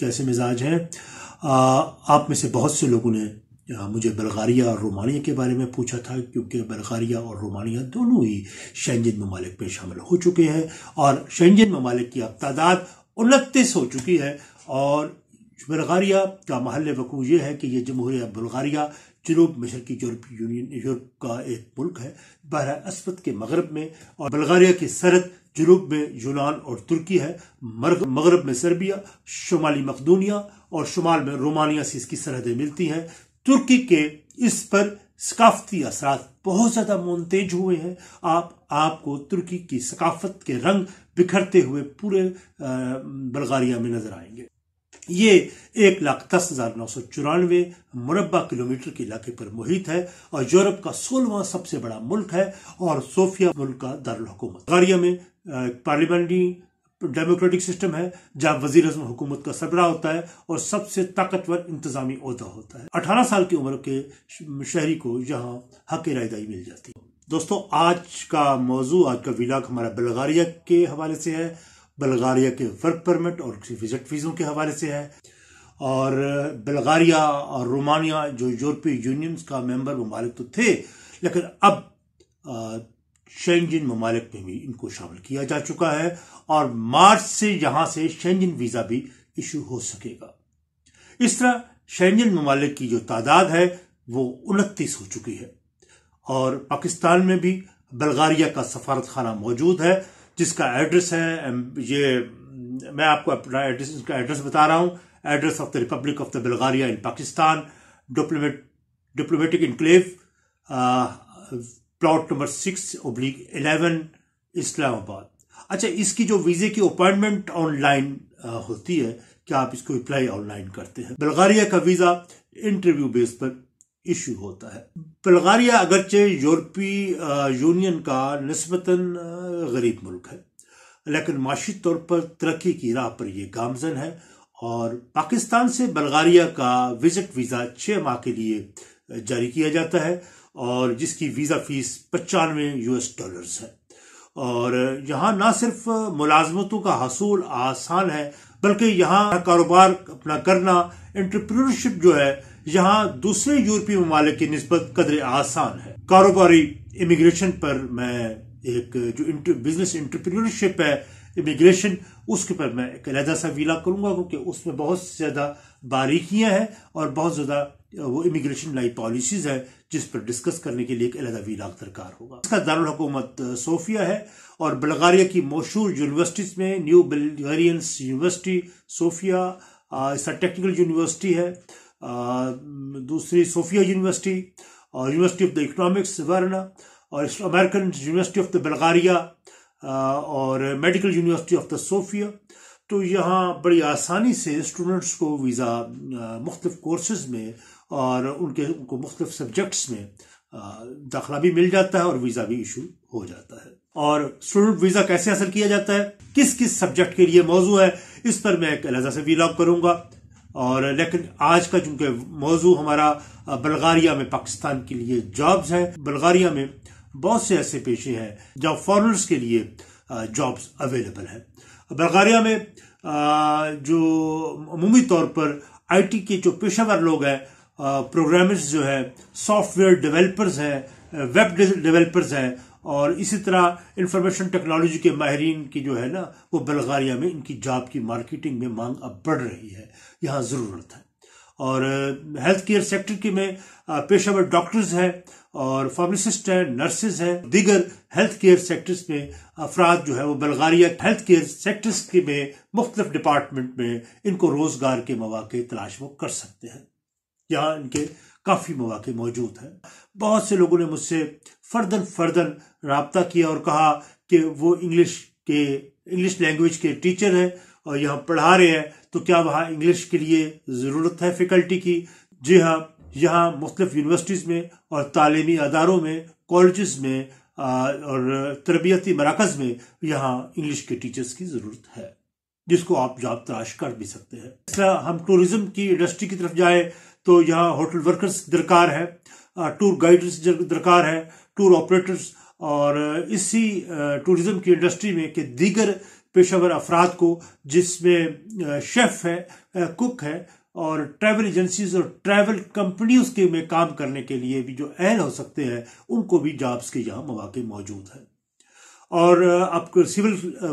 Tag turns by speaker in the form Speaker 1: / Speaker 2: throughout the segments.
Speaker 1: कैसे मिजाज हैं आप में से बहुत से लोगों ने मुझे बल्गारिया और रोमानिया के बारे में पूछा था क्योंकि बल्गारिया और रोमानिया दोनों ही शेंजन ममालिक में शामिल हो चुके हैं और शेंजन ममालिक की अब तादाद उनतीस हो चुकी है और बल्गारिया का महल वकू ये है कि यह जमहूरिया बल्गारिया जनूब मशरकी यूरोप यूनियन यूरोप का एक मुल्क है बहरा असपत के मगरब में और बल्गारिया की सरहद जनूब में यूनान और तुर्की है मगरब में सर्बिया शुमाली मकदूनिया और शुमाल में रोमानिया से इसकी सरहदें मिलती हैं तुर्की के इस पर सकाफती असर बहुत ज्यादा मोनतेज हुए हैं आप आपको तुर्की की सकाफत के रंग बिखरते हुए पूरे बलगारिया में नजर आएंगे ये एक लाख दस हजार नौ सौ चौरानवे मुरबा किलोमीटर के इलाके पर मुहित है और यूरोप का सोलवा सबसे बड़ा मुल्क है और सोफिया मुल्क का दारकूमत गारिया में पार्लियामेंटी डेमोक्रेटिक सिस्टम है जहां वजीर अजम हुकूमत का सरबरा होता है और सबसे ताकतवर इंतजामी अहदा होता है अठारह साल की उम्र के शहरी को यहाँ हक रायदाई मिल जाती है दोस्तों आज का मौजू आज का विलाक हमारा बल्गारिया के हवाले से है बल्गारिया के वर्क परमिट और विजिट फीसों के हवाले से है और बल्गारिया और रोमानिया जो यूरोपीय यूनियंस का मेंबर ममालिक तो थे लेकिन अब शेंजिन ममालिक में भी इनको शामिल किया जा चुका है और मार्च से यहां से शेंजिन वीज़ा भी इशू हो सकेगा इस तरह शेंजिन ममालिक की जो तादाद है वो उनतीस हो चुकी है और पाकिस्तान में भी बल्गारिया का सफारत खाना मौजूद है जिसका एड्रेस है ये मैं आपको अपना एड्रेस इसका एड्रेस बता रहा हूँ address of the republic of the Bulgaria in Pakistan diplomat diplomatic enclave plot number six oblique eleven Islamabad अच्छा इसकी जो वीज़े की अपॉइंटमेंट ऑनलाइन होती है क्या आप इसको अप्लाई ऑनलाइन करते हैं बल्गारिया का वीज़ा इंटरव्यू बेस पर इशू होता है बल्गारिया अगरचे यूरोपी यूनियन का नस्बता गरीब मुल्क है लेकिन माशी तौर पर तरक्की की राह पर यह गामजन है और पाकिस्तान से बल्गारिया का विजिट वीज़ा छह माह के लिए जारी किया जाता है और जिसकी वीज़ा फीस पचानवे यूएस डॉलर है और यहाँ ना सिर्फ मुलाजमतों का हासूल आसान है बल्कि यहाँ कारोबार अपना करना एंटरप्रीनरशिप जो है यहाँ दूसरे यूरोपीय ममालिक की नस्बत कदर आसान है कारोबारी इमिग्रेशन पर मैं एक जो बिजनेस इंटरप्रीनरशिप है इमिग्रेशन उसके पर मैं एक अलहदा सा वीला करूंगा क्योंकि उसमें बहुत ज़्यादा बारीकियां हैं और बहुत ज़्यादा वो इमिग्रेशन लाई पॉलिसीज़ है जिस पर डिस्कस करने के लिए एक अलहदा वीला दरकार होगा इसका दारकूमत सोफिया है और बल्गारिया की मशहूर यूनिवर्सिटीज़ में न्यू बल्गारियंस यूनिवर्सिटी सोफिया इसका टेक्निकल यूनिवर्सिटी है दूसरी सोफिया यूनिवर्सिटी और university of the economics Varna और American university of the Bulgaria और medical university of the Sofia तो यहाँ बड़ी आसानी से स्टूडेंट्स को वीज़ा मुख्तफ कोर्सेज में और उनके उनको मुख्तफ सब्जेक्ट्स में दाखिला भी मिल जाता है और वीज़ा भी इशू हो जाता है और स्टूडेंट वीज़ा कैसे हासिल किया जाता है किस किस सब्जेक्ट के लिए मौजू है इस पर मैं एक अलहदा से वीलॉग करूंगा और लेकिन आज का चूंकि मौजू हमारा बल्गारिया में पाकिस्तान के लिए जॉब्स है बल्गारिया में बहुत से ऐसे पेशे हैं जहाँ फॉरनर्स के लिए जॉब्स अवेलेबल है बल्गारिया में जो अमूमी तौर पर आईटी के जो पेशावर लोग हैं प्रोग्रामर्स जो हैं सॉफ्टवेयर डेवलपर्स हैं वेब डेवलपर्स हैं और इसी तरह इंफॉर्मेशन टेक्नोलॉजी के माहरीन की जो है ना वो बल्गारिया में इनकी जॉब की मार्केटिंग में मांग अब बढ़ रही है यहाँ ज़रूरत है और हेल्थ केयर सेक्टर के में पेशावर डॉक्टर्स हैं और फार्मासिस्ट हैं नर्सेज हैं दिगर हेल्थ केयर सेक्टर्स में अफराद जो है वो बल्गारिया हेल्थ केयर सेक्टर्स के में मुख्तफ डिपार्टमेंट में इनको रोज़गार के मौाक़े तलाश वो कर सकते हैं यहाँ इनके काफ़ी मौाक़े मौजूद हैं बहुत से लोगों ने मुझसे फर्दन फर्दन रबता किया और कहा कि वो इंग्लिश के इंग्लिश लैंग्वेज के टीचर हैं और यहाँ पढ़ा रहे हैं तो क्या वहाँ इंग्लिश के लिए ज़रूरत है फैकल्टी की जी हाँ यहाँ मुख्तफ यूनिवर्सिटीज़ में और तालीमी अदारों में कॉलेज़ में और तरबियती मराकज़ में यहाँ इंग्लिश के टीचर्स की ज़रूरत है जिसको आप जाब तलाश कर भी सकते हैं हम टूरिज्म की इंडस्ट्री की तरफ जाए तो यहाँ होटल वर्कर्स दरकार है टूर गाइडर्स दरकार है टूर ऑपरेटर्स और इसी टूरिज्म की इंडस्ट्री में के दीगर पेशावर अफराद को जिसमें शेफ है कुक है और ट्रैवल एजेंसीज और ट्रैवल कंपनीज के में काम करने के लिए भी जो अहल हो सकते हैं उनको भी जॉब्स के यहाँ मौाक़े मौजूद हैं और आप सिविल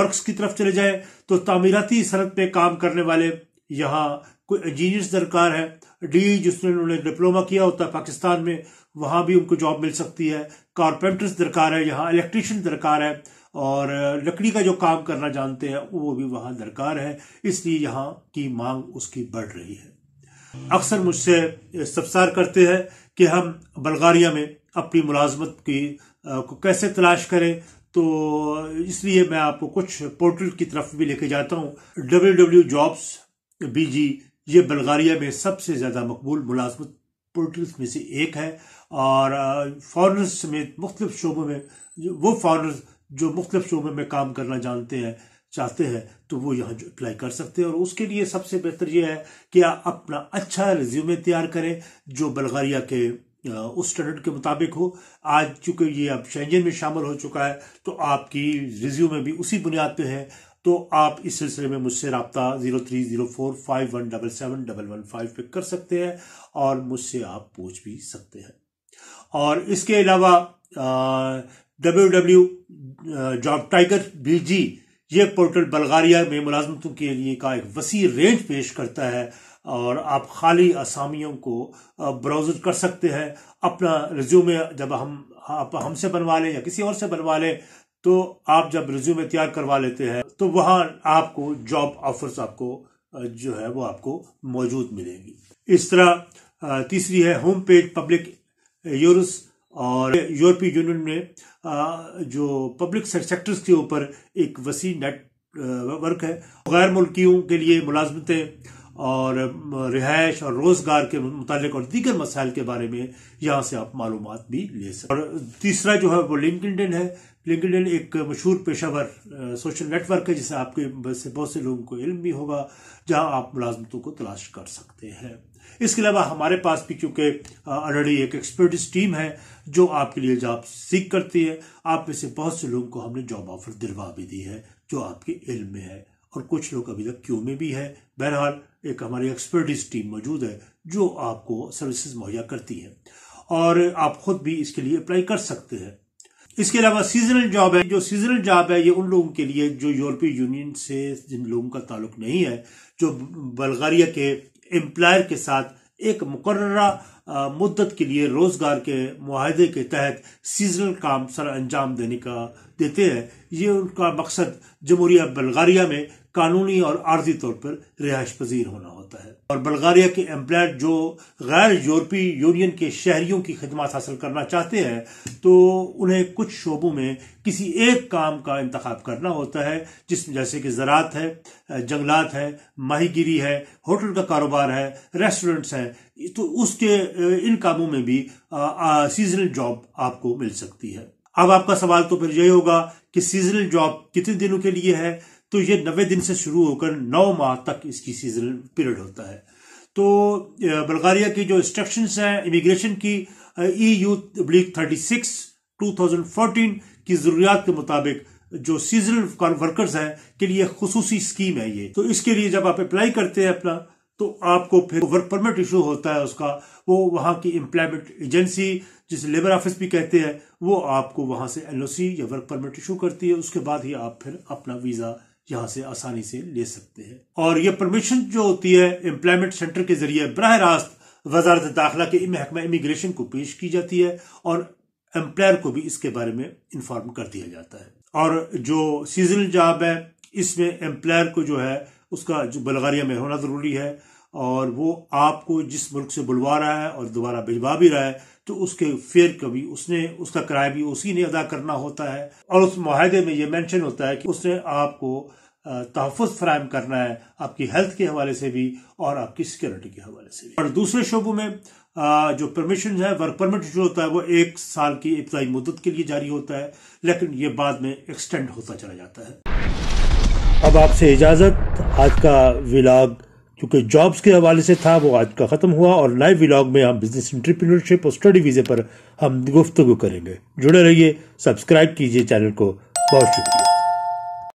Speaker 1: वर्क्स की तरफ चले जाए तो तामीराती सनत पे काम करने वाले यहाँ कोई इंजीनियर्स दरकार है डी जिसने उन्होंने डिप्लोमा किया होता है पाकिस्तान में वहाँ भी उनको जॉब मिल सकती है कारपेंटर्स दरकार है यहाँ इलेक्ट्रिशियन दरकार है और लकड़ी का जो काम करना जानते हैं वो भी वहाँ दरकार है इसलिए यहाँ की मांग उसकी बढ़ रही है अक्सर मुझसे सफसार करते हैं कि हम बल्गारिया में अपनी मुलाजमत की को कैसे तलाश करें तो इसलिए मैं आपको कुछ पोर्टल की तरफ भी लेके जाता हूँ W W jobs B G ये बल्गारिया में सबसे ज़्यादा मकबूल मुलाजमत पोर्टल्स में से एक है और फॉरनर्स समेत मुख्तु शोबों में वो फॉरनर्स जो मुख्तु शोबों में काम करना जानते हैं चाहते हैं तो वो यहाँ अप्लाई कर सकते हैं और उसके लिए सबसे बेहतर यह है कि आप अपना अच्छा रिज्यूमे तैयार करें जो बल्गारिया के उस स्टैंडर्ड के मुताबिक हो आज चूंकि ये अब शेंजन में शामिल हो चुका है तो आपकी रिज्यूमे भी उसी बुनियाद पे है तो आप इस सिलसिले में मुझसे रबता zero three zero four five one double seven double one five पे कर सकते हैं और मुझसे आप पूछ भी सकते हैं और इसके अलावा W W job tiger B G ये पोर्टल बल्गारिया में मुलाजमतों के लिए का एक वसी रेंज पेश करता है और आप खाली असामियों को ब्राउज कर सकते हैं अपना रिज्यूमे जब हम आप हमसे बनवा लें या किसी और से बनवा लें तो आप जब रिज्यूमे तैयार करवा लेते हैं तो वहां आपको जॉब ऑफर्स आपको जो है वो आपको मौजूद मिलेंगी इस तरह तीसरी है होम पेज पब्लिक यूरस और यूरोपीय यूनियन में जो पब्लिक सेक्टर्स के ऊपर एक वसी नेट वर्क है गैर मुल्कियों के लिए मुलाजमतें और रिहायश और रोजगार के मुतालिक और दीगर मसाइल के बारे में यहाँ से आप मालूम भी ले सकते और तीसरा जो है वो लिंकडिन है लिंकडिन एक मशहूर पेशावर सोशल नेटवर्क है जिसे आपके से बहुत से लोगों को इल्म भी होगा जहाँ आप मुलाजमतों को तलाश कर सकते हैं इसके अलावा हमारे पास भी चूंकि ऑलरेडी एक एक्सपर्टिस टीम है जो आपके लिए जॉब सीख करती है आप में से बहुत से लोगों को हमने जॉब ऑफर दिलवा भी दी है जो आपके इल्म में है और कुछ लोग अभी तक क्यों में भी है बहरहाल एक हमारी एक्सपर्टीज टीम मौजूद है जो आपको सर्विसेज मुहैया करती है और आप खुद भी इसके लिए अप्लाई कर सकते हैं इसके अलावा सीजनल जॉब है जो सीजनल जॉब है ये उन लोगों के लिए जो यूरोपीय यूनियन से जिन लोगों का ताल्लुक नहीं है जो बल्गारिया के एम्प्लायर के साथ एक मुकर मुद्दत के लिए रोजगार के माहदे के तहत सीजनल काम सर अंजाम देने का देते हैं ये उनका मकसद जमहूरिया बल्गारिया में कानूनी और आर्जी तौर पर रिहायश पजीर होना होता है और बल्गारिया के एम्प्लॉय जो गैर यूरोपीय यूनियन के शहरियों की खदमात हासिल करना चाहते हैं तो उन्हें कुछ शोबों में किसी एक काम का इंतखब करना होता है जिसमें जैसे कि ज़रात है जंगलात है माहिगिरी है होटल का कारोबार है रेस्टोरेंट्स हैं तो उसके इन कामों में भी सीजनल जॉब आपको मिल सकती है अब आपका सवाल तो फिर यही होगा कि सीजनल जॉब कितने दिनों के लिए है तो ये नबे दिन से शुरू होकर नौ माह तक इसकी सीजनल पीरियड होता है तो बल्गारिया की जो इंस्ट्रक्शन हैं इमिग्रेशन की ई यू ब्लिक thirty six two thousand fourteen की जरूरियात के मुताबिक जो सीजनल वर्कर्स हैं के लिए खसूसी स्कीम है ये तो इसके लिए जब आप अप्लाई करते हैं अपना तो आपको फिर वर्क परमिट इशू होता है उसका वो वहां की एम्प्लॉयमेंट एजेंसी जिसे लेबर ऑफिस भी कहते हैं वो आपको वहां से एलओसी या वर्क परमिट इशू करती है उसके बाद ही आप फिर अपना वीज़ा यहां से आसानी से ले सकते हैं और ये परमिशन जो होती है एम्प्लॉयमेंट सेंटर के जरिए बरह रास्त वजारत दाखिला के महकमा इमिग्रेशन को पेश की जाती है और एम्प्लॉयर को भी इसके बारे में इंफॉर्म कर दिया जाता है और जो सीजनल जॉब है इसमें एम्प्लॉयर को जो है उसका जो बलगारिया में होना जरूरी है और वो आपको जिस मुल्क से बुलवा रहा है और दोबारा भिजवा भी रहा है तो उसके फेयर कभी उसने उसका किराया भी उसी ने अदा करना होता है और उस माहे में ये मैंशन होता है कि उसने आपको तहफ़ फराहम करना है आपकी हेल्थ के हवाले से भी और आपकी सिक्योरिटी के हवाले से भी और दूसरे शोबों में जो परमिशन है वर्क परमिट जो होता है वो एक साल की इब्तदाई मुद्दत के लिए जारी होता है लेकिन ये बाद में एक्सटेंड होता चला जाता है अब आपसे इजाज़त आज का विलाग क्योंकि जॉब्स के हवाले से था वो आज का ख़त्म हुआ और लाइव विलॉग में हम बिजनेस इंटरप्रीनरशिप और स्टडी वीज़े पर हम गुफ्तु करेंगे जुड़े रहिए सब्सक्राइब कीजिए चैनल को बहुत शुक्रिया